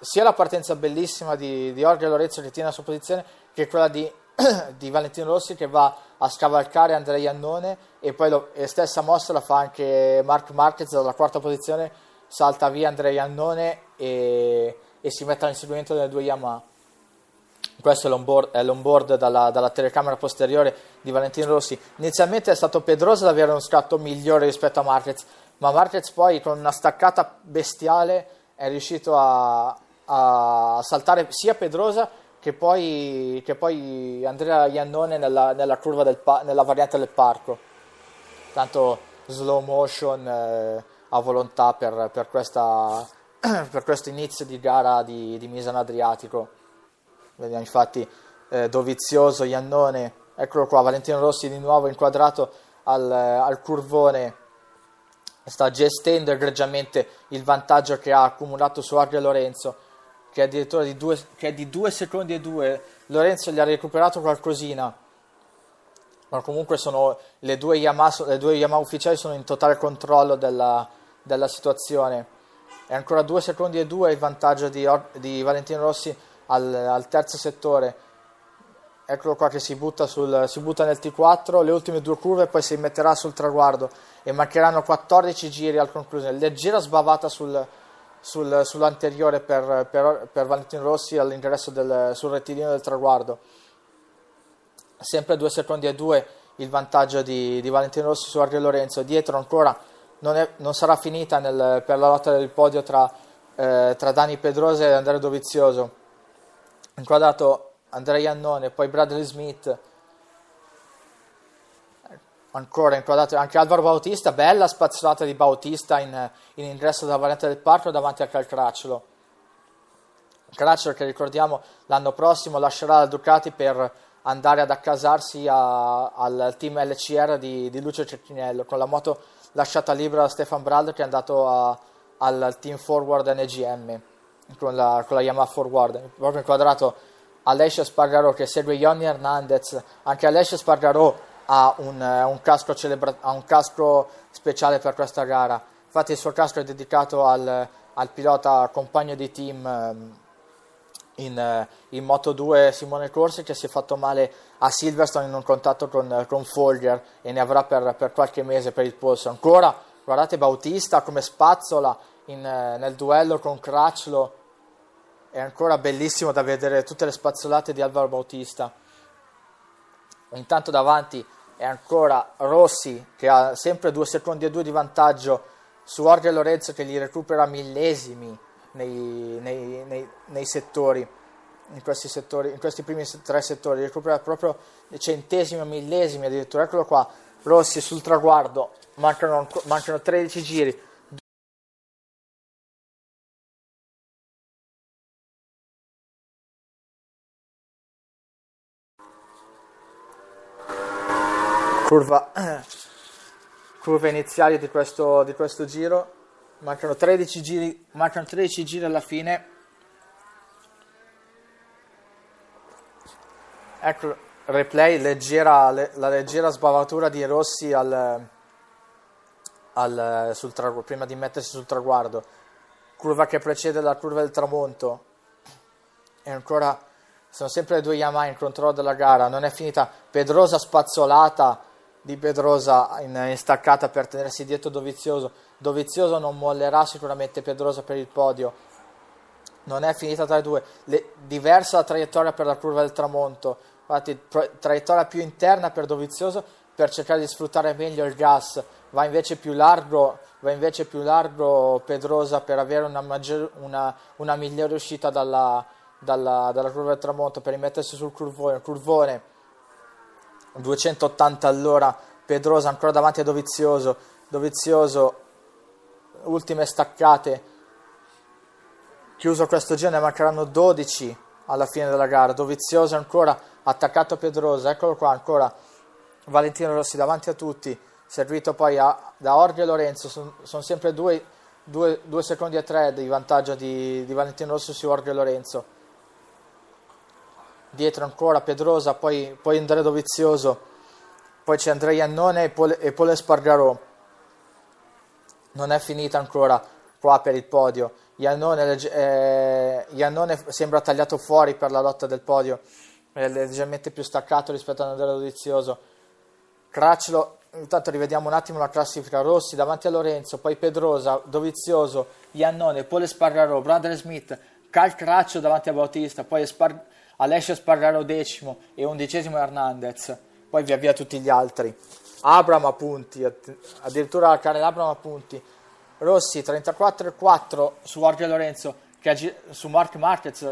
sia la partenza bellissima di, di Jorge Lorenzo che tiene la sua posizione, che quella di, di Valentino Rossi che va a scavalcare Andrei Annone. e poi lo, e stessa mossa la fa anche Mark Marquez dalla quarta posizione, salta via Andrei Annone e, e si mette all'inseguimento delle due Yamaha questo è l'onboard, è l'onboard dalla, dalla, telecamera posteriore di Valentino Rossi. Inizialmente è stato Pedrosa ad avere uno scatto migliore rispetto a Marquez, ma Marquez poi con una staccata bestiale è riuscito a, a saltare sia Pedrosa che poi, che poi Andrea Iannone nella, nella, del, nella, variante del parco. Tanto slow motion eh, a volontà per, per, questa, per, questo inizio di gara di, di Misan Adriatico. Vediamo infatti eh, Dovizioso, Iannone, eccolo qua, Valentino Rossi di nuovo inquadrato al, eh, al curvone sta gestendo egregiamente il vantaggio che ha accumulato su Agria Lorenzo, che è addirittura di 2 secondi e 2. Lorenzo gli ha recuperato qualcosina, ma comunque sono, le, due Yamaha, le due Yamaha ufficiali sono in totale controllo della, della situazione. E ancora 2 secondi e 2 il vantaggio di, di Valentino Rossi al, al terzo settore eccolo qua che si butta, sul, si butta, nel T4, le ultime due curve poi si metterà sul traguardo e mancheranno 14 giri al conclusione, leggera sbavata sul, sul, sull'anteriore per, per, per, Valentino Rossi all'ingresso del, sul rettilineo del traguardo, sempre 2 secondi e 2 il vantaggio di, di Valentino Rossi su Arge Lorenzo, dietro ancora non, è, non sarà finita nel, per la lotta del podio tra, eh, tra Dani Pedrosa e Andrea Dovizioso inquadrato Andrea Iannone, poi Bradley Smith, ancora inquadrato anche Alvaro Bautista, bella spazzolata di Bautista in, in ingresso della variante del parco davanti a Cracciolo Cracciolo che ricordiamo l'anno prossimo lascerà la Ducati per andare ad accasarsi a, al team LCR di, di Lucio Cecchinello con la moto lasciata libera da Stefan Brad che è andato a, al team forward NGM con la, con la Yamaha forward, proprio inquadrato Alessio Spargarò che segue Johnny Hernandez, anche Alessio Spargarò ha un, eh, un casco celebra- ha un casco speciale per questa gara, infatti il suo casco è dedicato al, al pilota compagno di team ehm, in, eh, in Moto 2 Simone Corsi che si è fatto male a Silverstone in un contatto con, con Folger e ne avrà per, per qualche mese per il polso ancora, guardate Bautista come spazzola in, eh, nel duello con Crutchlow è ancora bellissimo da vedere tutte le spazzolate di Alvaro Bautista. Intanto davanti è ancora Rossi che ha sempre 2 secondi e 2 di vantaggio su Jorge Lorenzo che gli recupera millesimi nei, nei, nei, nei settori, in questi settori, in questi primi tre settori, recupera proprio centesimi o millesimi addirittura, eccolo qua, Rossi sul traguardo, mancano, mancano 13 giri, curva, curva iniziale di questo, di questo giro. Mancano 13, giri, mancano 13 giri alla fine. Ecco replay, leggera, le, la leggera sbavatura di Rossi al, al, sul tragu- prima di mettersi sul traguardo. Curva che precede la curva del tramonto. E ancora sono sempre le due Yamaha in controllo della gara. Non è finita. Pedrosa spazzolata di Pedrosa in, in eh, staccata per tenersi dietro Dovizioso. Dovizioso non mollerà sicuramente Pedrosa per il podio. Non è finita tra i due, Le, diversa la traiettoria per la curva del tramonto, infatti tra, traiettoria più interna per Dovizioso per cercare di sfruttare meglio il gas, va invece più largo, va invece più largo Pedrosa per avere una, maggior, una, una migliore uscita dalla, dalla, dalla curva del tramonto, per rimettersi sul curvone, curvone 280 all'ora Pedrosa ancora davanti a Dovizioso Dovizioso ultime staccate chiuso questo giro ne mancheranno 12 alla fine della gara Dovizioso ancora attaccato a Pedrosa eccolo qua ancora Valentino Rossi davanti a tutti servito poi a, da Orge e Lorenzo sono son sempre due secondi e tre di vantaggio di, di Valentino Rossi su Orge e Lorenzo dietro ancora Pedrosa, poi, poi Andrea Dovizioso, poi c'è Andrea Iannone e Paul, e Paul Espargarò. Non è finita ancora qua per il podio. Iannone, eh, Iannone sembra tagliato fuori per la lotta del podio, è leggermente più staccato rispetto a Andrea Dovizioso. Cracciolo, intanto rivediamo un attimo la classifica, Rossi davanti a Lorenzo, poi Pedrosa, Dovizioso, Iannone, Pole Spargarò, Bradley Smith, Cal Craccio davanti a Bautista, poi Spar- Alessio Spargaro decimo e undicesimo Hernandez, poi via via tutti gli altri. Abram a punti, addirittura Karen Abram a punti. Rossi 34,4 su Jorge Lorenzo, gi- su Mark Marquez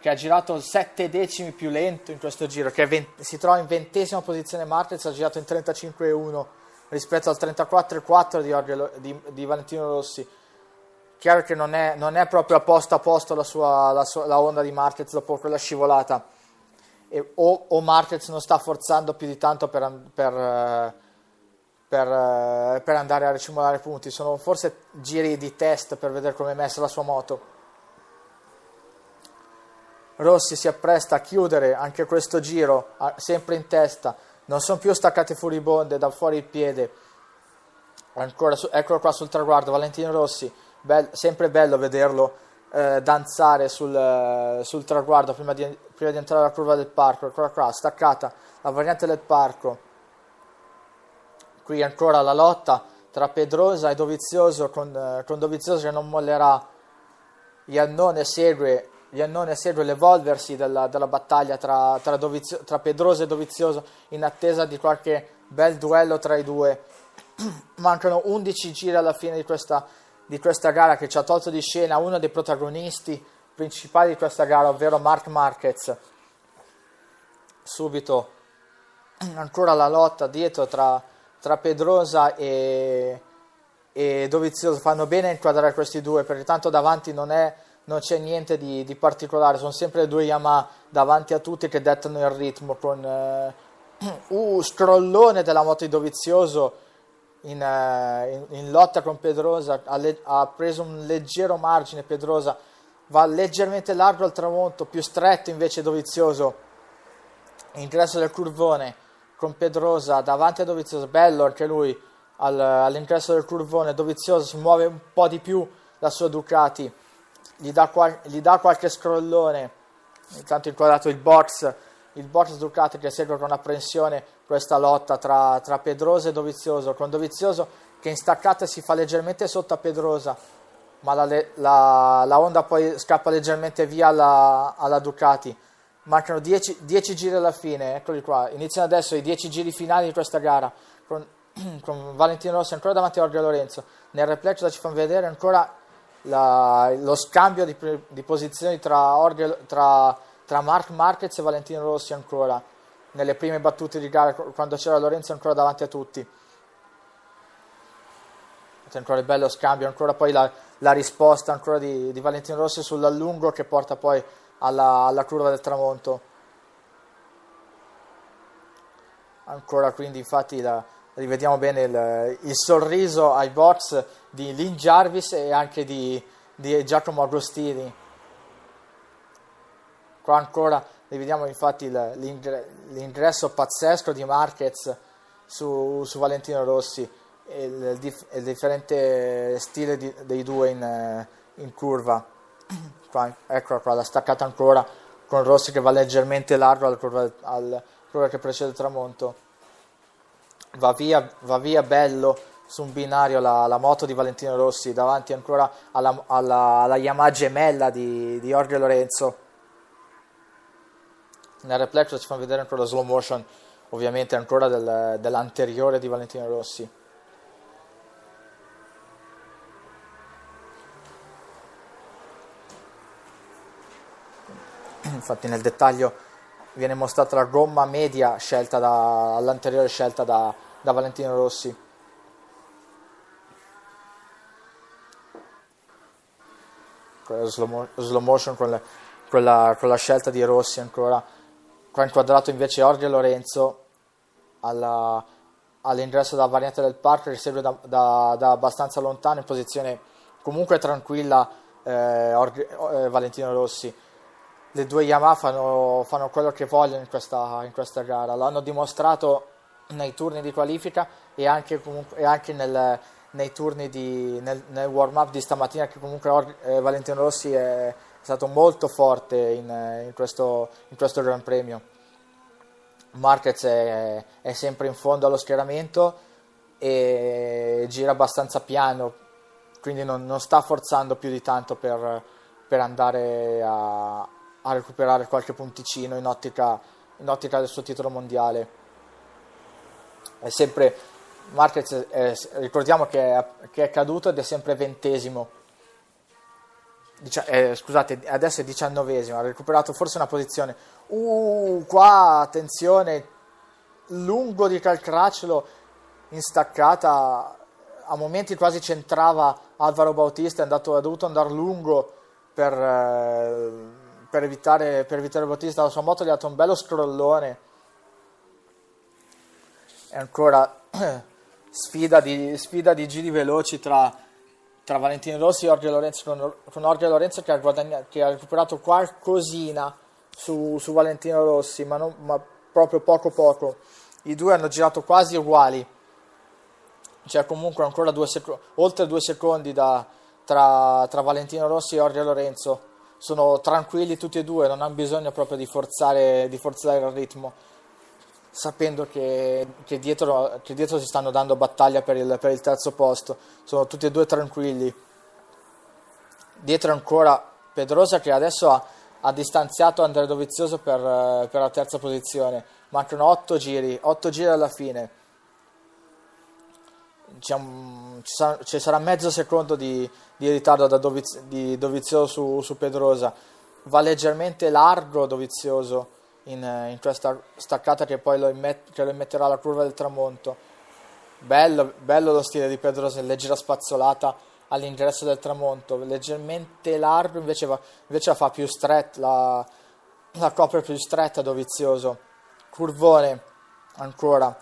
che ha girato 7 decimi più lento in questo giro, che 20, si trova in ventesima posizione Marquez, ha girato in 35,1 rispetto al 34,4 di, Orgelo, di, di Valentino Rossi chiaro che non è, non è proprio apposta a posto la, sua, la, sua, la onda di Marquez dopo quella scivolata. E, o, o, Marquez non sta forzando più di tanto per, per, eh, per, eh, per andare a ricimolare punti. Sono forse giri di test per vedere come è messa la sua moto. Rossi si appresta a chiudere anche questo giro, sempre in testa. Non sono più staccate furibonde da fuori il piede. Ancora su, eccolo qua sul traguardo, Valentino Rossi Bel, sempre bello vederlo eh, danzare sul, eh, sul traguardo prima di, prima di, entrare alla curva del parco, ancora qua, staccata, la variante del parco, qui ancora la lotta tra Pedrosa e Dovizioso, con, eh, con Dovizioso che non mollerà, Iannone segue, Iannone segue l'evolversi della, della battaglia tra, tra, Dovizio, tra Pedrosa e Dovizioso in attesa di qualche bel duello tra i due, mancano 11 giri alla fine di questa di questa gara che ci ha tolto di scena uno dei protagonisti principali di questa gara, ovvero Mark Marquez. Subito ancora la lotta dietro tra, tra Pedrosa e, e, Dovizioso. Fanno bene a inquadrare questi due perché tanto davanti non, è, non c'è niente di, di, particolare. Sono sempre due Yamaha davanti a tutti che dettano il ritmo con eh, un scrollone della moto di Dovizioso in, eh, in, in lotta con Pedrosa, ha, le, ha, preso un leggero margine Pedrosa, va leggermente largo al tramonto, più stretto invece Dovizioso, ingresso del curvone con Pedrosa davanti a Dovizioso, bello anche lui al, all'ingresso del curvone, Dovizioso muove un po' di più la sua Ducati, gli dà, qual, gli dà qualche scrollone, intanto inquadrato il box il box Ducati che segue con apprensione questa lotta tra, tra Pedrosa e Dovizioso, con Dovizioso che in staccata si fa leggermente sotto a Pedrosa, ma la, la, la Honda poi scappa leggermente via alla, alla Ducati. Mancano 10 giri alla fine, eccoli qua, iniziano adesso i 10 giri finali di questa gara, con, con Valentino Rossi ancora davanti a Jorge Lorenzo, nel replex ci fanno vedere ancora la, lo scambio di, di posizioni tra, Orge, tra tra Mark Marquez e Valentino Rossi ancora, nelle prime battute di gara quando c'era Lorenzo ancora davanti a tutti. C'è ancora il bello scambio, ancora poi la, la risposta ancora di, di, Valentino Rossi sull'allungo che porta poi alla, alla curva del tramonto. ancora quindi infatti la, rivediamo bene il, il, sorriso ai box di Lynn Jarvis e anche di, di Giacomo Agostini Qua ancora vediamo infatti l'ingresso pazzesco di Marquez su, su Valentino Rossi e il, il, differente stile di, dei due in, in curva. Qua, eccola qua, la staccata ancora con Rossi che va leggermente largo al curva, al curva che precede il tramonto. Va via, va via bello su un binario la, la, moto di Valentino Rossi davanti ancora alla, alla, alla Yamaha gemella di, di Jorge Lorenzo nel reflex ci fa vedere ancora la slow motion ovviamente ancora del, dell'anteriore di Valentino Rossi infatti nel dettaglio viene mostrata la gomma media scelta da, all'anteriore scelta da, da Valentino Rossi slow, slow motion con la, con la, con la scelta di Rossi ancora qua inquadrato invece Jorge Lorenzo alla, all'ingresso della variante del parco riceve da, da, da, abbastanza lontano in posizione comunque tranquilla eh, Orge, eh, Valentino Rossi le due Yamaha fanno, fanno quello che vogliono in questa, in questa, gara l'hanno dimostrato nei turni di qualifica e anche, comunque, e anche nel, nei turni di, nel, nel warm up di stamattina che comunque Orge, eh, Valentino Rossi è è stato molto forte in, eh, in, questo, in questo, Gran Premio. Marquez è, è, sempre in fondo allo schieramento e gira abbastanza piano, quindi non, non sta forzando più di tanto per, per andare a, a, recuperare qualche punticino in ottica, in ottica del suo titolo mondiale. È sempre Marquez, è, ricordiamo che è, che è caduto ed è sempre ventesimo eh, scusate, adesso è diciannovesimo, ha recuperato forse una posizione. Uh, qua attenzione, lungo di Calcracelo in staccata, a momenti quasi centrava Alvaro Bautista, è, andato, ha dovuto andare lungo per, eh, per, evitare, per evitare Bautista, la sua moto gli ha dato un bello scrollone. E ancora sfida di, sfida di giri veloci tra tra Valentino Rossi e Jorge Lorenzo, con, con Jorge Lorenzo che ha, che ha recuperato qualcosina su, su Valentino Rossi, ma, non, ma proprio poco poco. I due hanno girato quasi uguali, cioè comunque ancora due seco- oltre due secondi da, tra, tra, Valentino Rossi e Jorge Lorenzo. Sono tranquilli tutti e due, non hanno bisogno proprio di forzare, di forzare il ritmo sapendo che, che, dietro, che, dietro, si stanno dando battaglia per il, per il, terzo posto, sono tutti e due tranquilli. Dietro ancora Pedrosa che adesso ha, ha distanziato Andrea Dovizioso per, per, la terza posizione, mancano 8 giri, 8 giri alla fine. Un, ci, sarà, ci, sarà, mezzo secondo di, di ritardo da Doviz, di Dovizioso su, su Pedrosa, va leggermente largo Dovizioso in, eh, in questa staccata che poi lo, immet, che lo immetterà alla curva del tramonto. Bello, bello lo stile di Pedrosen, leggera spazzolata all'ingresso del tramonto, leggermente largo invece, va, invece la fa più stretta, la, la copre più stretta Dovizioso. Curvone ancora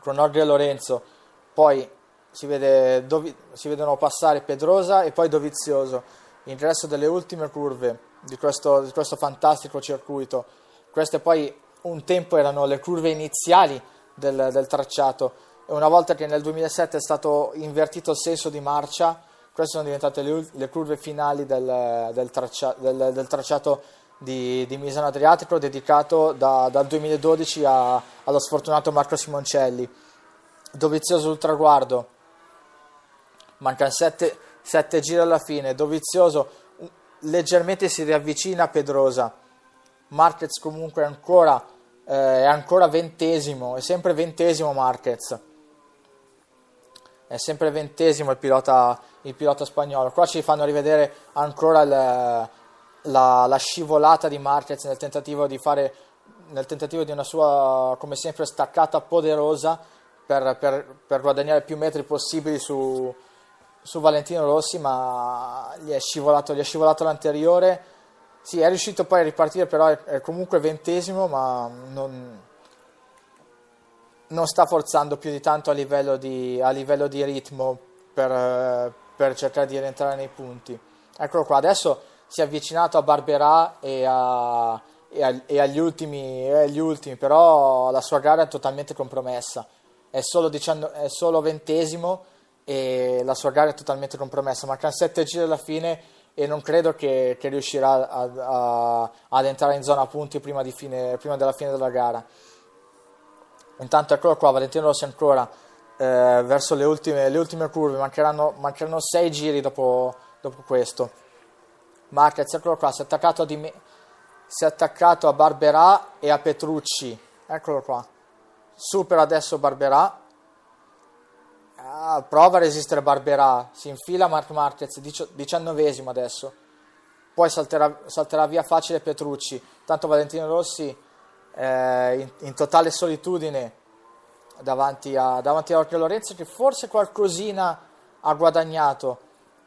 con Orge e Lorenzo, poi si, vede, Dovi, si vedono passare Pedrosa e poi Dovizioso, ingresso delle ultime curve di questo, di questo fantastico circuito. Queste poi un tempo erano le curve iniziali del, del tracciato e una volta che nel 2007 è stato invertito il senso di marcia, queste sono diventate le, le curve finali del, del, traccia, del tracciato di, di, Misano Adriatico dedicato da, dal 2012 a, allo sfortunato Marco Simoncelli. Dovizioso sul traguardo, mancano 7 giri alla fine, Dovizioso leggermente si riavvicina a Pedrosa. Marquez comunque ancora, eh, è ancora ventesimo, è sempre ventesimo Marquez. È sempre ventesimo il pilota, il pilota spagnolo. Qua ci fanno rivedere ancora il, la, la, scivolata di Marquez nel tentativo di fare nel tentativo di una sua, come sempre, staccata poderosa per, per, per guadagnare più metri possibili su, su Valentino Rossi, ma gli è scivolato, gli è scivolato l'anteriore. Sì, è riuscito poi a ripartire, però è, comunque ventesimo, ma non, non sta forzando più di tanto a livello di, a livello di ritmo per, per, cercare di rientrare nei punti. Eccolo qua, adesso si è avvicinato a Barberà e, a, e, a, e agli, ultimi, e agli ultimi, però la sua gara è totalmente compromessa. È solo, diciando, è solo ventesimo e la sua gara è totalmente compromessa. Mancano 7 giri alla fine e non credo che, che riuscirà ad, a, ad entrare in zona punti prima, fine, prima, della fine della gara. Intanto eccolo qua, Valentino Rossi ancora eh, verso le ultime, le ultime, curve, mancheranno, mancheranno 6 giri dopo, dopo questo. Marquez, eccolo qua, si è attaccato a Dime- si è attaccato a Barberà e a Petrucci. Eccolo qua. Supera adesso Barberà ah, prova a resistere Barberà, si infila Mark Marquez, dicio, diciannovesimo adesso, poi salterà, salterà, via facile Petrucci, tanto Valentino Rossi eh, in, in, totale solitudine davanti a, davanti a Orchio Lorenzo che forse qualcosina ha guadagnato,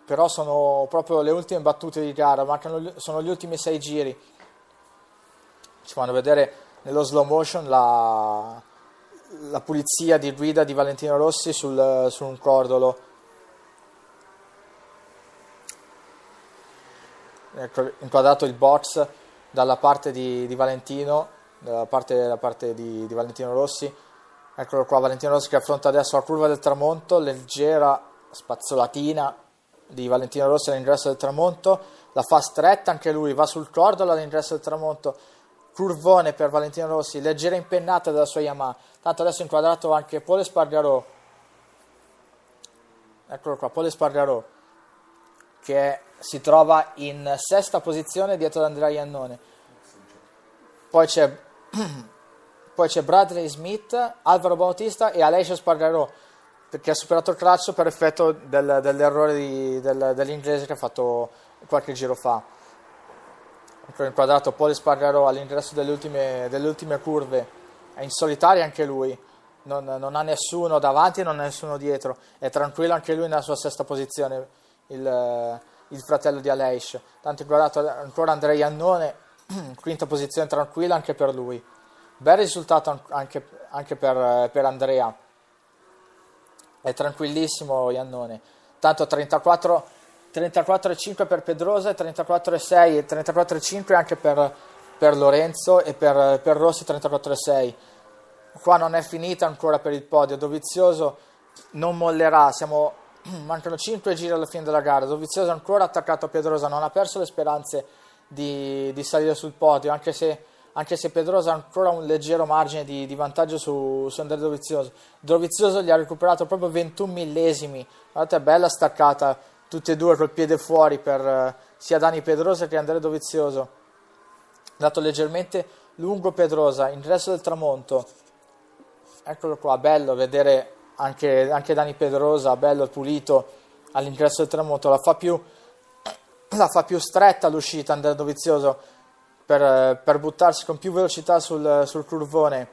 però sono proprio le ultime battute di gara, mancano, sono gli ultimi sei giri. Ci fanno vedere nello slow motion la, la pulizia di guida di Valentino Rossi sul, su un cordolo. Ecco, inquadrato il box dalla parte di, di Valentino, dalla parte, dalla parte di, di, Valentino Rossi. Eccolo qua, Valentino Rossi che affronta adesso la curva del tramonto, leggera spazzolatina di Valentino Rossi all'ingresso del tramonto, la fa stretta anche lui, va sul cordolo all'ingresso del tramonto Curvone per Valentino Rossi, leggera impennata della sua Yamaha. Tanto adesso è inquadrato anche Pole Spargarò. Eccolo qua, Pole Spargarò, che si trova in sesta posizione dietro ad Andrea Iannone. Poi c'è, poi c'è Bradley Smith, Alvaro Bautista e Alessio Spargarò, che ha superato il craccio per effetto del, dell'errore di, del, dell'inglese che ha fatto qualche giro fa ecco inquadrato Paul Spargarò all'ingresso delle ultime, delle ultime curve, è in solitaria anche lui, non, non, ha nessuno davanti e non ha nessuno dietro, è tranquillo anche lui nella sua sesta posizione, il, il fratello di Aleish. Tanto inquadrato ancora Andrei Annone, quinta posizione tranquilla anche per lui. Bel risultato anche, anche per, per Andrea. È tranquillissimo Iannone. Tanto 34 34,5 per Pedrosa, 34,6 e 34,5 anche per, per, Lorenzo e per, per Rossi 34,6. Qua non è finita ancora per il podio, Dovizioso non mollerà, siamo, mancano 5 giri alla fine della gara, Dovizioso ancora attaccato a Pedrosa, non ha perso le speranze di, di salire sul podio, anche se, anche se, Pedrosa ha ancora un leggero margine di, di vantaggio su, su Andrea Dovizioso. Dovizioso gli ha recuperato proprio 21 millesimi, guardate bella staccata tutti e due col piede fuori per eh, sia Dani Pedrosa che Andrea Dovizioso, dato leggermente lungo Pedrosa, ingresso del tramonto, eccolo qua, bello vedere anche, anche Dani Pedrosa, bello pulito all'ingresso del tramonto, la fa più, la fa più stretta l'uscita Andrea Dovizioso per, eh, per buttarsi con più velocità sul, sul curvone,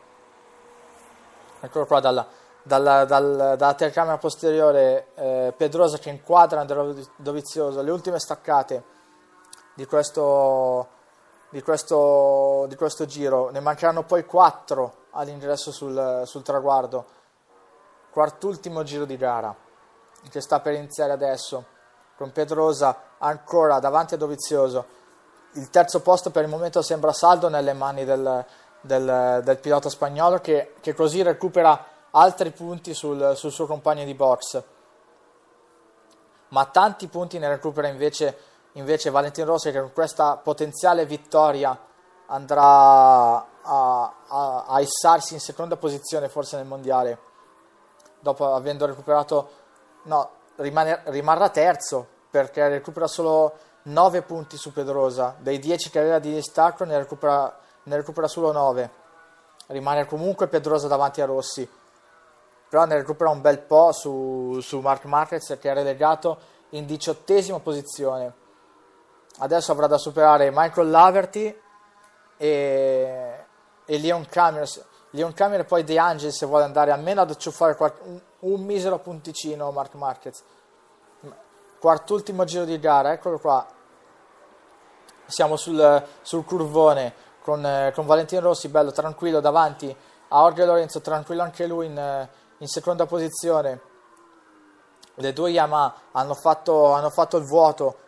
eccolo qua dalla dalla, dal, dalla telecamera posteriore eh, Pedrosa che inquadra Dovizioso le ultime staccate di questo, di questo, di questo giro, ne mancheranno poi 4 all'ingresso sul, sul traguardo, quart'ultimo giro di gara che sta per iniziare adesso con Pedrosa ancora davanti a Dovizioso. Il terzo posto per il momento sembra saldo nelle mani del, del, del pilota spagnolo che, che così recupera altri punti sul, sul suo compagno di box, ma tanti punti ne recupera invece, invece Valentin Rossi che con questa potenziale vittoria andrà a, a, a essarsi in seconda posizione forse nel mondiale, dopo avendo recuperato, no, rimane, rimarrà terzo perché recupera solo 9 punti su Pedrosa, dei 10 che aveva di distacco ne recupera, ne recupera solo 9, rimane comunque Pedrosa davanti a Rossi però ne recupera un bel po' su, su Mark Marquez che è relegato in diciottesima posizione. Adesso avrà da superare Michael Laverty e, e Leon Kramer. Leon Kramer e poi De Angel se vuole andare almeno ad acciuffare un, un, misero punticino Mark Marquez. Quart'ultimo giro di gara, eccolo qua. Siamo sul, sul curvone con, con Valentino Rossi, bello tranquillo davanti a Orge Lorenzo, tranquillo anche lui in, in seconda posizione. Le due Yamaha hanno fatto, hanno fatto il vuoto,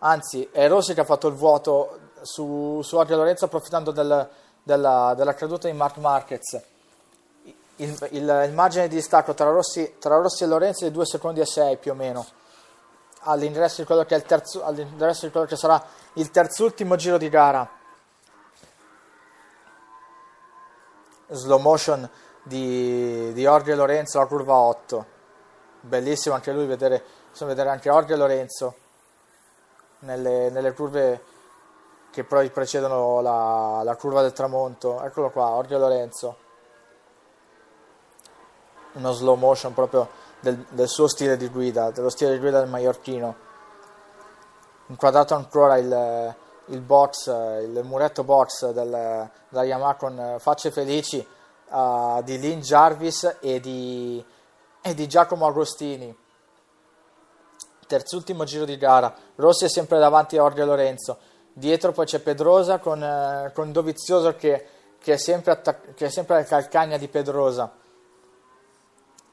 anzi è Rossi che ha fatto il vuoto su, su Adria Lorenzo approfittando del, della, della, caduta di Mark Marquez. Il, il, il, margine di distacco tra Rossi, tra Rossi e Lorenzo è di 2 secondi e 6 più o meno all'ingresso di quello che, è il terzo, all'ingresso di quello che sarà il terzultimo giro di gara. Slow motion di, di Orge Lorenzo a curva 8 bellissimo anche lui vedere, insomma, vedere anche Orge Lorenzo nelle, nelle, curve che poi precedono la, la, curva del tramonto eccolo qua Orge Lorenzo uno slow motion proprio del, del suo stile di guida dello stile di guida del Mallorchino. inquadrato ancora il, il box, il muretto box del, della Yamaha con facce felici uh, di Lynn Jarvis e di, e di Giacomo Agostini. Terzultimo giro di gara, Rossi è sempre davanti a Orge Lorenzo, dietro poi c'è Pedrosa con, eh, con Dovizioso che, che, è sempre attac- che è sempre al calcagna di Pedrosa.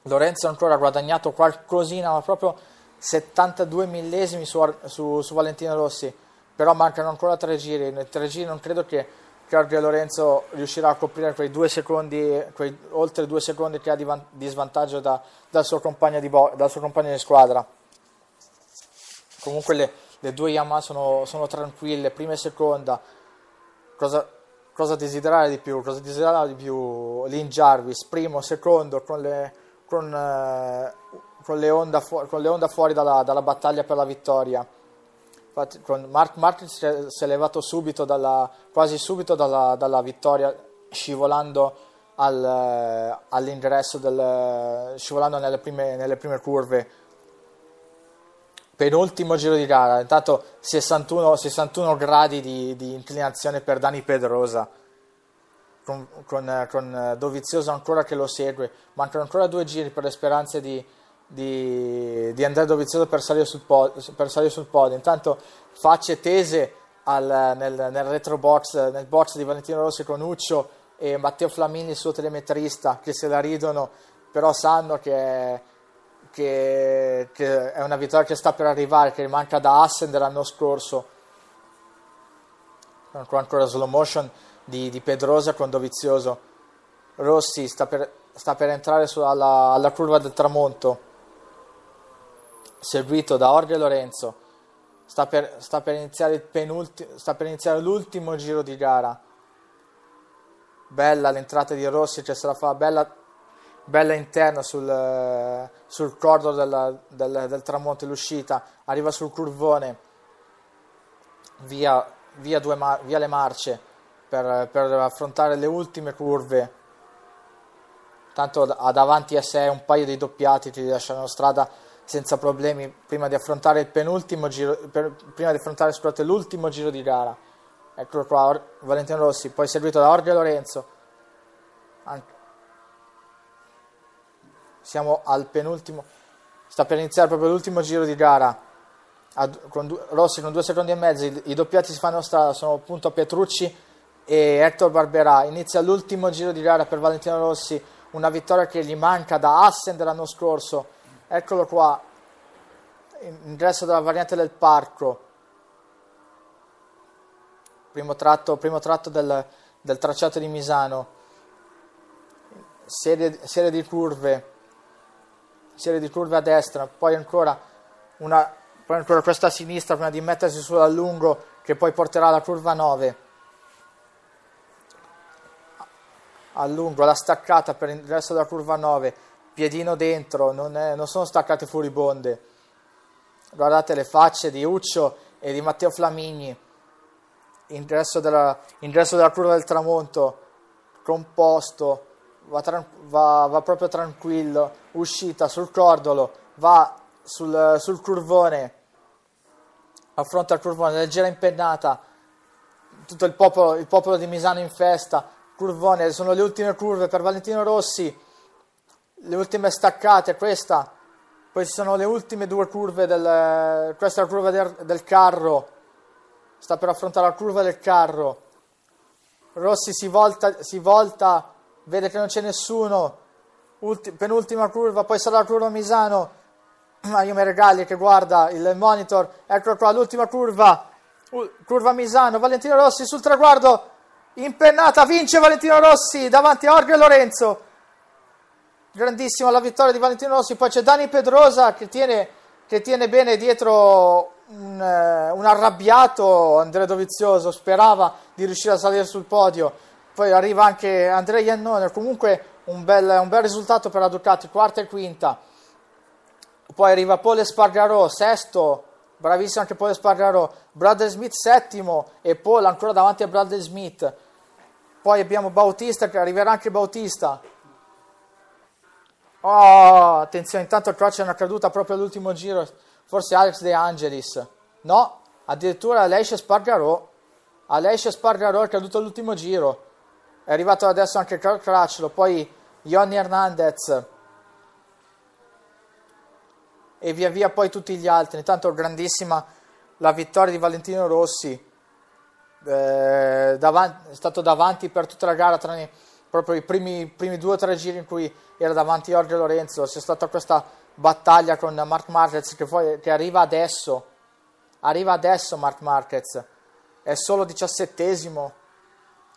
Lorenzo ancora ha guadagnato qualcosina, ma proprio 72 millesimi su, su, su Valentino Rossi, però mancano ancora tre giri, nei tre giri non credo che Cardia Lorenzo riuscirà a coprire quei due secondi, quei oltre due secondi che ha di, van- di svantaggio da, dal, suo di bo- dal, suo compagno di squadra. Comunque le, le due Yamaha sono, sono, tranquille, prima e seconda. Cosa, cosa, desiderare di più? Cosa desiderare di più Lin Jarvis, primo, secondo, con le, con, eh, con le, onda, fu- con le onda fuori dalla, dalla battaglia per la vittoria. Infatti, Mark Martin si è levato subito dalla, quasi subito dalla, dalla vittoria, scivolando, al, eh, all'ingresso, del, scivolando nelle prime, nelle prime curve penultimo giro di gara, intanto 61, 61 gradi di, di, inclinazione per Dani Pedrosa, con, con, eh, con, eh, Dovizioso ancora che lo segue, mancano ancora due giri per le speranze di, di, di Andrea Dovizioso per salire sul, pod, per salire sul podio. Intanto facce tese al, nel, nel, retro box, nel box di Valentino Rossi con Uccio e Matteo Flamini, il suo telemetrista, che se la ridono, però sanno che, che, che è una vittoria che sta per arrivare, che manca da Assen dell'anno scorso. Ancora slow motion di, di Pedrosa con Dovizioso. Rossi sta per, sta per entrare sulla, alla, alla curva del tramonto seguito da Orge Lorenzo. Sta per, sta, per sta per, iniziare l'ultimo giro di gara. Bella l'entrata di Rossi, che se la fa bella, bella interna sul, sul cordo della, del, del, tramonto e l'uscita. Arriva sul curvone, via, via, due, via le marce per, per, affrontare le ultime curve. Tanto ha davanti a sé un paio di doppiati che gli lasciano strada senza problemi prima di affrontare il penultimo giro, per, prima di affrontare scusate, l'ultimo giro di gara. Eccolo qua, Or- Valentino Rossi, poi seguito da Orge Lorenzo. An- Siamo al penultimo, sta per iniziare proprio l'ultimo giro di gara. Ad, con du- Rossi con due secondi e mezzo, i, i doppiati si fanno strada, sono appunto a Petrucci e Hector Barberà. Inizia l'ultimo giro di gara per Valentino Rossi, una vittoria che gli manca da Assen dell'anno scorso eccolo qua, ingresso della variante del parco, primo tratto, primo tratto del, del, tracciato di Misano, serie, serie, di curve, serie di curve a destra, poi ancora, una, poi ancora questa a sinistra prima di mettersi sull'allungo che poi porterà alla curva 9. allungo la staccata per l'ingresso della curva 9 piedino dentro, non, è, non sono staccate furibonde. Guardate le facce di Uccio e di Matteo Flamini, ingresso della, ingresso della curva del tramonto, composto, va, tran, va, va proprio tranquillo, uscita sul cordolo, va sul, sul curvone, affronta il curvone, leggera impennata, tutto il popolo, il popolo di Misano in festa, curvone, sono le ultime curve per Valentino Rossi le ultime staccate, questa, poi ci sono le ultime due curve del, questa è la curva del, del carro, sta per affrontare la curva del carro, Rossi si volta, si volta vede che non c'è nessuno, Ulti, penultima curva, poi sarà la curva Misano, ma ah, io mi Mergali che guarda il monitor, ecco qua l'ultima curva, curva Misano, Valentino Rossi sul traguardo, impennata, vince Valentino Rossi davanti a Orgio Lorenzo grandissima la vittoria di Valentino Rossi, poi c'è Dani Pedrosa che tiene, che tiene bene dietro un, eh, un, arrabbiato Andrea Dovizioso, sperava di riuscire a salire sul podio, poi arriva anche Andrea Iannone, comunque un bel, un bel risultato per la Ducati, quarta e quinta, poi arriva Paul Spargarò, sesto, bravissimo anche Paul Spargarò, Bradley Smith settimo e Paul ancora davanti a Bradley Smith, poi abbiamo Bautista che arriverà anche Bautista, Oh, attenzione, intanto qua c'è una caduta proprio all'ultimo giro, forse Alex De Angelis. No, addirittura Alessia Spargarò. Alessia Spargarò è caduto all'ultimo giro. È arrivato adesso anche Carl Crutchlow, poi Johnny Hernandez. E via via poi tutti gli altri. Intanto grandissima la vittoria di Valentino Rossi. Eh, davanti, è stato davanti per tutta la gara tranne proprio i primi, primi due o tre giri in cui era davanti Jorge Lorenzo, c'è stata questa battaglia con Mark Marquez che, poi, che arriva adesso, arriva adesso Mark Marquez, è solo diciassettesimo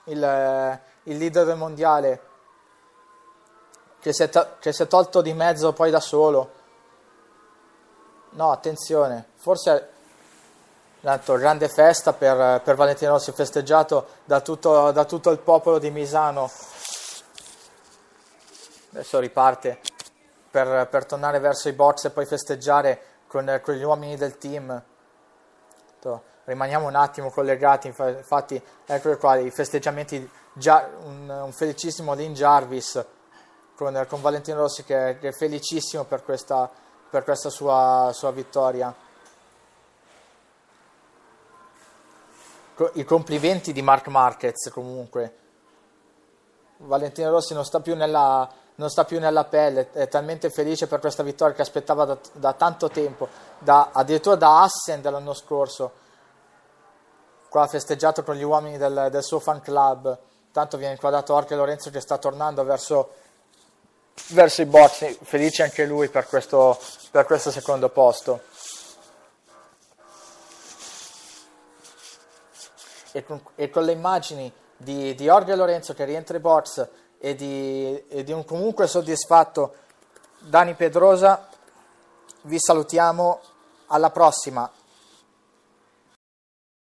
il, eh, il leader del mondiale, che si, to- che si è tolto di mezzo poi da solo. No, attenzione, forse Tanto, grande festa per, per Valentino Rossi, festeggiato da tutto, da tutto il popolo di Misano adesso riparte per, per tornare verso i box e poi festeggiare con, eh, con gli uomini del team. Ecco, rimaniamo un attimo collegati, infatti ecco qua i festeggiamenti, già, un, un, felicissimo Lin Jarvis con, con Valentino Rossi che, che, è felicissimo per questa, per questa sua, sua vittoria. i complimenti di Mark Marquez comunque. Valentino Rossi non sta più nella, non sta più nella pelle, è talmente felice per questa vittoria che aspettava da, da tanto tempo, da, addirittura da Assen dell'anno scorso, qua ha festeggiato con gli uomini del, del suo fan club, tanto viene inquadrato Orche Lorenzo che sta tornando verso, verso i box, felice anche lui per questo, per questo secondo posto. E con, e con le immagini di, di Orge Lorenzo che rientra in box e di, e di un comunque soddisfatto Dani Pedrosa. Vi salutiamo, alla prossima.